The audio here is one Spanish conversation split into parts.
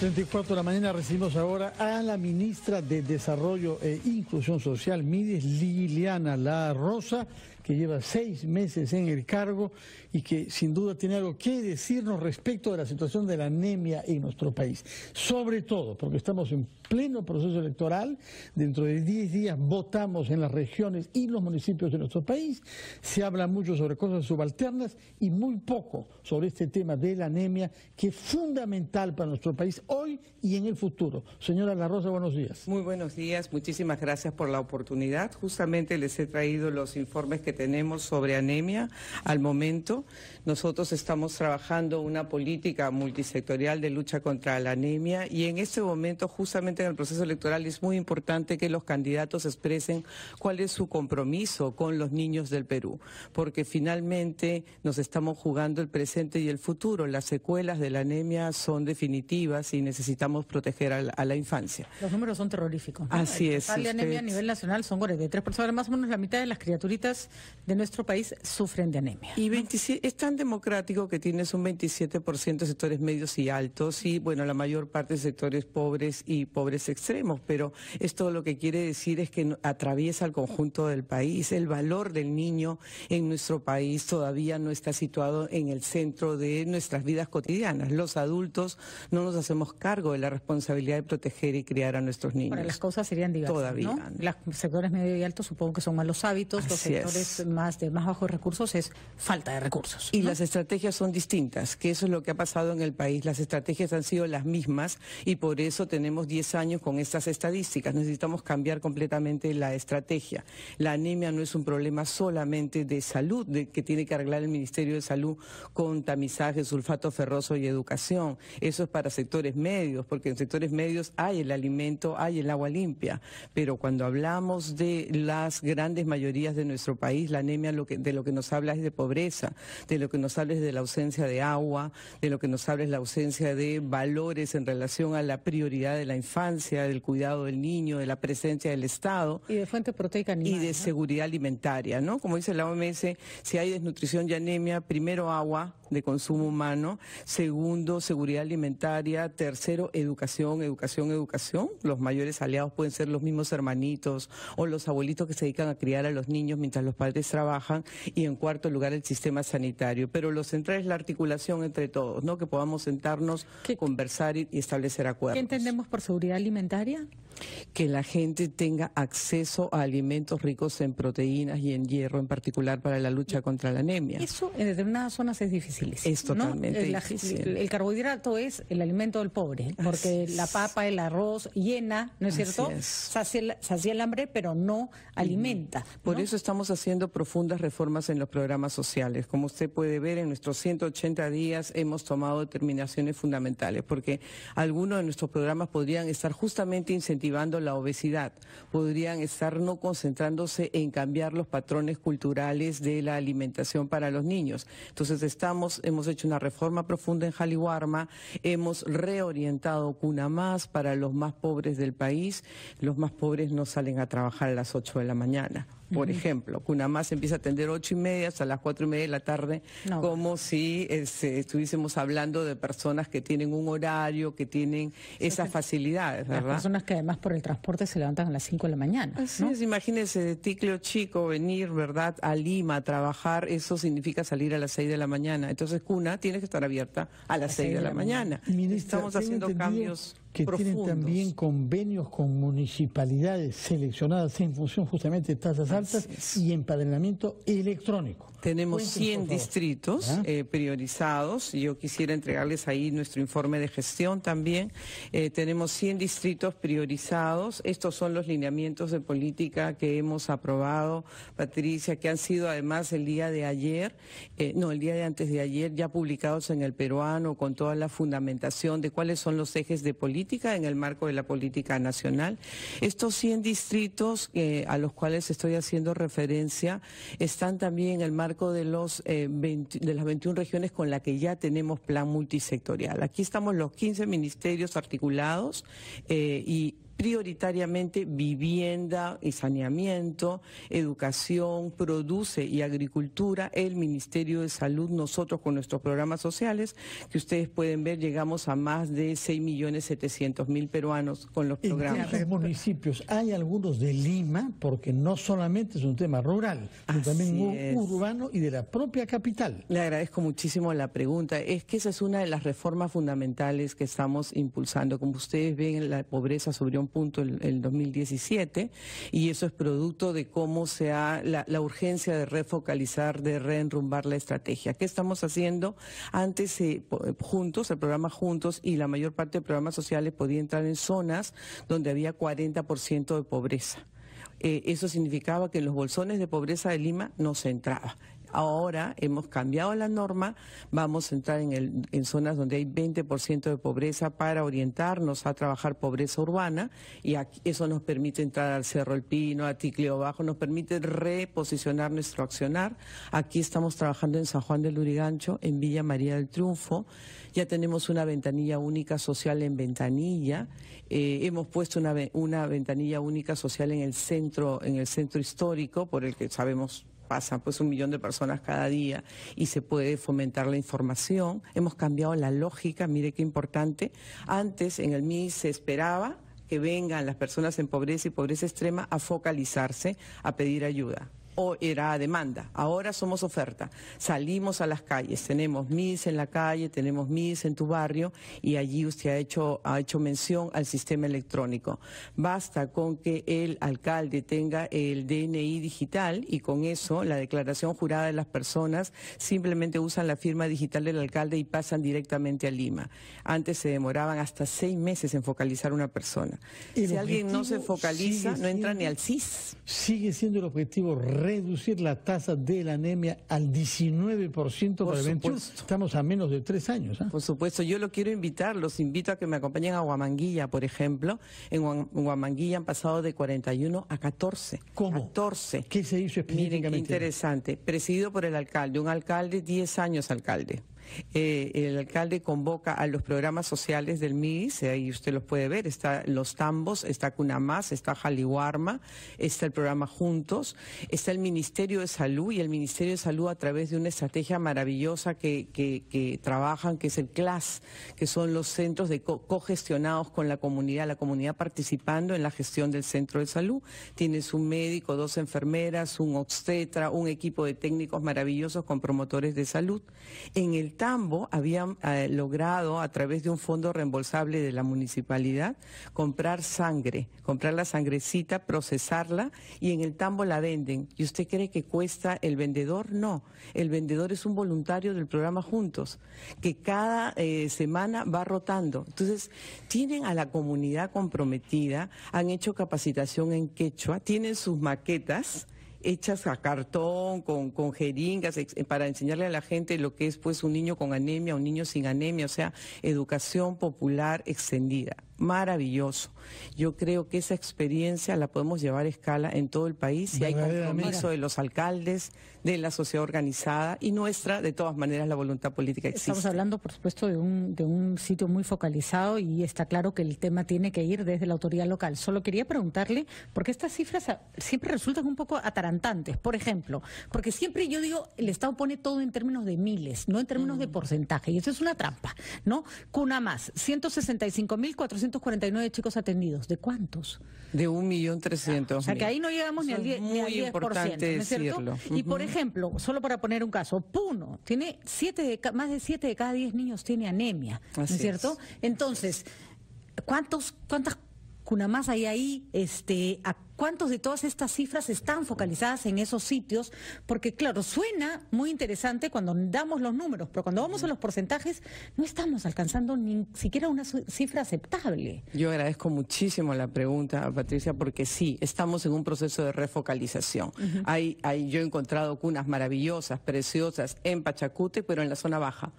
34 de la mañana recibimos ahora a la ministra de Desarrollo e Inclusión Social, Mides Liliana La Rosa, que lleva seis meses en el cargo y que sin duda tiene algo que decirnos respecto de la situación de la anemia en nuestro país. Sobre todo porque estamos en pleno proceso electoral, dentro de diez días votamos en las regiones y los municipios de nuestro país, se habla mucho sobre cosas subalternas y muy poco sobre este tema de la anemia que es fundamental para nuestro país hoy y en el futuro. Señora La Rosa, buenos días. Muy buenos días, muchísimas gracias por la oportunidad. Justamente les he traído los informes que tenemos sobre anemia al momento. Nosotros estamos trabajando una política multisectorial de lucha contra la anemia y en este momento, justamente en el proceso electoral, es muy importante que los candidatos expresen cuál es su compromiso con los niños del Perú, porque finalmente nos estamos jugando el presente y el futuro. Las secuelas de la anemia son definitivas y necesitamos proteger a la, infancia. Los números son terroríficos. Así es. La anemia a este nivel nacional son 43 personas, más o menos la mitad de las criaturitas de nuestro país sufren de anemia. Y es tan democrático que tienes un 27% de sectores medios y altos y, bueno, la mayor parte de sectores pobres y pobres extremos, pero esto lo que quiere decir es que atraviesa el conjunto del país. El valor del niño en nuestro país todavía no está situado en el centro de nuestras vidas cotidianas. Los adultos no nos hacemos cargo de la responsabilidad de proteger y criar a nuestros niños. las cosas serían diversas. Todavía. Los sectores medios y altos supongo que son malos hábitos, los sectores más de más bajos recursos es falta de recursos. Y las estrategias son distintas, que eso es lo que ha pasado en el país. Las estrategias han sido las mismas y por eso tenemos 10 años con estas estadísticas. Necesitamos cambiar completamente la estrategia. La anemia no es un problema solamente de salud, de, que tiene que arreglar el Ministerio de Salud con tamizaje, sulfato ferroso y educación. Eso es para sectores medios, porque en sectores medios hay el alimento, hay el agua limpia. Pero cuando hablamos de las grandes mayorías de nuestro país, la anemia de lo que nos habla es de pobreza, de lo que nos habla es de la ausencia de agua, de lo que nos habla es la ausencia de valores en relación a la prioridad de la infancia, del cuidado del niño, de la presencia del Estado. Y de fuente proteica Y de seguridad alimentaria, ¿no? Como dice la OMS, si hay desnutrición y anemia, primero agua de consumo humano, segundo, seguridad alimentaria, tercero, educación, educación, educación. Los mayores aliados pueden ser los mismos hermanitos o los abuelitos que se dedican a criar a los niños mientras los padres trabajan y en cuarto lugar el sistema sanitario. Pero lo central es la articulación entre todos, ¿no? Que podamos sentarnos, conversar y, establecer acuerdos. ¿Qué entendemos por seguridad alimentaria? que la gente tenga acceso a alimentos ricos en proteínas y en hierro, en particular para la lucha contra la anemia. Eso en determinadas zonas es difícil. Es totalmente El carbohidrato es el alimento del pobre, porque la papa, el arroz llena, ¿no es cierto? Es. Sacia, el, hambre, pero no alimenta. Por eso estamos haciendo profundas reformas en los programas sociales. Como usted puede ver, en nuestros 180 días hemos tomado determinaciones fundamentales, porque algunos de nuestros programas podrían estar justamente incentivando la obesidad, podrían estar no concentrándose en cambiar los patrones culturales de la alimentación para los niños. Entonces estamos, hemos hecho una reforma profunda en Jaliwarma, hemos reorientado Cuna Más para los más pobres del país. Los más pobres no salen a trabajar a las 8 de la mañana por ejemplo, Cuna ejemplo. empieza a atender ocho y media hasta las cuatro y media de la tarde, como si este, estuviésemos hablando de personas que tienen un horario, que tienen esas facilidades, ¿verdad? personas que además por el transporte se levantan a las cinco de la mañana. imagínense de Chico venir, ¿verdad?, a Lima a trabajar, eso significa salir a las seis de la mañana. Entonces, Cuna tiene que estar abierta a las seis de, la, mañana. Estamos haciendo cambios que tienen también convenios con municipalidades seleccionadas en función justamente de tasas altas y empadronamiento electrónico. Tenemos 100 distritos ¿Ah? eh, priorizados. Yo quisiera entregarles ahí nuestro informe de gestión también. Eh, tenemos 100 distritos priorizados. Estos son los lineamientos de política que hemos aprobado, Patricia, que han sido además el día de ayer, eh, no, el día de antes de ayer, ya publicados en el peruano con toda la fundamentación de cuáles son los ejes de política en el marco de la política nacional. Estos 100 distritos eh, a los cuales estoy haciendo referencia están también en el marco de, los, eh, de las 21 regiones con las que ya tenemos plan multisectorial. Aquí estamos los 15 ministerios articulados eh, y prioritariamente vivienda y saneamiento, educación, produce y agricultura, el Ministerio de Salud, nosotros con nuestros programas sociales, que ustedes pueden ver, llegamos a más de 6.700.000 millones peruanos con los programas. ¿En municipios? Hay algunos de Lima, porque no solamente es un tema rural, sino también urbano y de la propia capital. Le agradezco muchísimo la pregunta. Es que esa es una de las reformas fundamentales que estamos impulsando. Como ustedes ven, la pobreza sobre un punto el, 2017 y eso es producto de cómo se ha, la, urgencia de refocalizar, de reenrumbar la estrategia. ¿Qué estamos haciendo? Antes, eh, eh, juntos, el programa Juntos y la mayor parte de programas sociales podía entrar en zonas donde había 40% de pobreza. Eh, eso significaba que en los bolsones de pobreza de Lima no se entraba. Ahora hemos cambiado la norma, vamos a entrar en, zonas donde hay 20% de pobreza para orientarnos a trabajar pobreza urbana y eso nos permite entrar al Cerro El Pino, a Ticleo Bajo, nos permite reposicionar nuestro accionar. Aquí estamos trabajando en San Juan del Lurigancho, en Villa María del Triunfo, ya tenemos una ventanilla única social en Ventanilla, eh, hemos puesto una, una ventanilla única social en el centro, en el centro histórico, por el que sabemos pasan pues un millón de personas cada día y se puede fomentar la información. Hemos cambiado la lógica, mire qué importante. Antes en el MIS se esperaba que vengan las personas en pobreza y pobreza extrema a focalizarse, a pedir ayuda o era demanda. Ahora somos oferta. Salimos a las calles, tenemos MIS en la calle, tenemos MIS en tu barrio y allí usted ha hecho, ha hecho mención al sistema electrónico. Basta con que el alcalde tenga el DNI digital y con eso la declaración jurada de las personas simplemente usan la firma digital del alcalde y pasan directamente a Lima. Antes se demoraban hasta seis meses en focalizar una persona. si alguien no se focaliza, no entra ni al CIS. Sigue siendo el objetivo reducir la tasa de la anemia al 19% Por para Estamos a menos de tres años. ¿ah? Por supuesto, yo lo quiero invitar, los invito a que me acompañen a Guamanguilla, por ejemplo. En Guamanguilla han pasado de 41 a 14. ¿Cómo? 14. ¿Qué se hizo específicamente? Miren, interesante. Presidido por el alcalde, un alcalde 10 años alcalde. Eh, el alcalde convoca a los programas sociales del MIS, eh, ahí usted los puede ver, está Los Tambos, está Cunamás, está Jaliwarma, está el programa Juntos, está el Ministerio de Salud y el Ministerio de Salud a través de una estrategia maravillosa que, trabajan, que es el CLAS, que son los centros de cogestionados con la comunidad, la comunidad participando en la gestión del centro de salud. Tienes un médico, dos enfermeras, un obstetra, un equipo de técnicos maravillosos con promotores de salud. En el Tambo había eh, logrado, a través de un fondo reembolsable de la municipalidad, comprar sangre, comprar la sangrecita, procesarla y en el Tambo la venden. ¿Y usted cree que cuesta el vendedor? No. El vendedor es un voluntario del programa Juntos, que cada eh, semana va rotando. Entonces, tienen a la comunidad comprometida, han hecho capacitación en quechua, tienen sus maquetas hechas a cartón, con, con jeringas, eh, para enseñarle a la gente lo que es pues un niño con anemia, un niño sin anemia, o sea, educación popular extendida maravilloso. Yo creo que esa experiencia la podemos llevar a escala en todo el país y hay compromiso de los alcaldes, de la sociedad organizada y nuestra, de todas maneras, la voluntad política existe. Estamos hablando, por supuesto, de un, de un sitio muy focalizado y está claro que el tema tiene que ir desde la autoridad local. Solo quería preguntarle, porque estas cifras ah, siempre resultan un poco atarantantes, por ejemplo, porque siempre yo digo, el Estado pone todo en términos de miles, no en términos de mm. porcentaje, y eso es una trampa, ¿no? Cuna más, 165.400 1.349 chicos atendidos. ¿De cuántos? De 1.300.000. O sea, que ahí no llegamos ni al 10%. Muy importante decirlo. Y por ejemplo, solo para poner un caso, Puno tiene siete más de 7 de cada 10 niños tiene anemia, ¿no es cierto? Entonces, ¿cuántos cuántas cunamás hay ahí este a, cuántos de todas estas cifras están focalizadas en esos sitios, porque claro, suena muy interesante cuando damos los números, pero cuando vamos a los porcentajes no estamos alcanzando ni siquiera una cifra aceptable. Yo agradezco muchísimo la pregunta Patricia, porque sí, estamos en un proceso de refocalización. hay, hay, yo he encontrado cunas maravillosas, preciosas en Pachacute, pero en la zona baja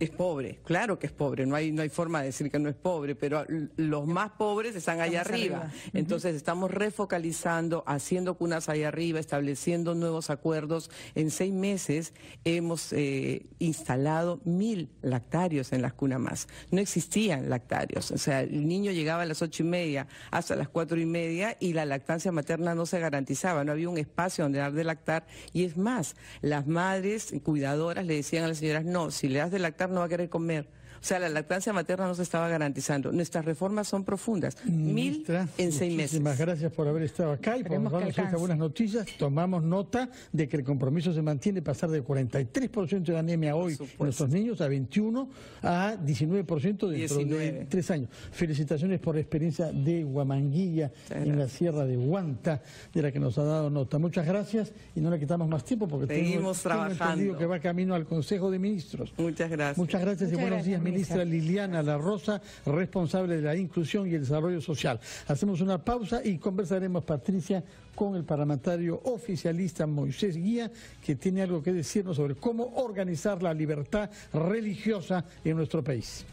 es pobre, claro que es pobre, no hay, no hay forma de decir que no es pobre, pero los más pobres están allá arriba. Entonces estamos refocalizando, haciendo cunas allá arriba, estableciendo nuevos acuerdos. En seis meses hemos eh, instalado mil lactarios en las cunas más. No existían lactarios, o sea, el niño llegaba a las ocho y media hasta las cuatro y media y la lactancia materna no se garantizaba, no había un espacio donde dar de lactar. Y es más, las madres cuidadoras le decían a las señoras, no, si le das de lactar no va a querer comer. O sea, la lactancia materna no se estaba garantizando. Nuestras reformas son profundas. Mil en seis meses. Muchísimas gracias por haber estado acá y por darnos estas buenas noticias. Tomamos nota de que el compromiso se mantiene pasar de 43% de anemia hoy en nuestros niños a 21 a 19% dentro de tres años. Felicitaciones por la experiencia de Guamanguilla en la Sierra de Guanta, de la que nos ha dado nota. Muchas gracias y no le quitamos más tiempo porque tenemos, trabajando. entendido que va camino al Consejo de Ministros. Muchas gracias. Muchas gracias y buenos días ministra Liliana La Rosa, responsable de la inclusión y el desarrollo social. Hacemos una pausa y conversaremos, Patricia, con el parlamentario oficialista Moisés Guía, que tiene algo que decirnos sobre cómo organizar la libertad religiosa en nuestro país.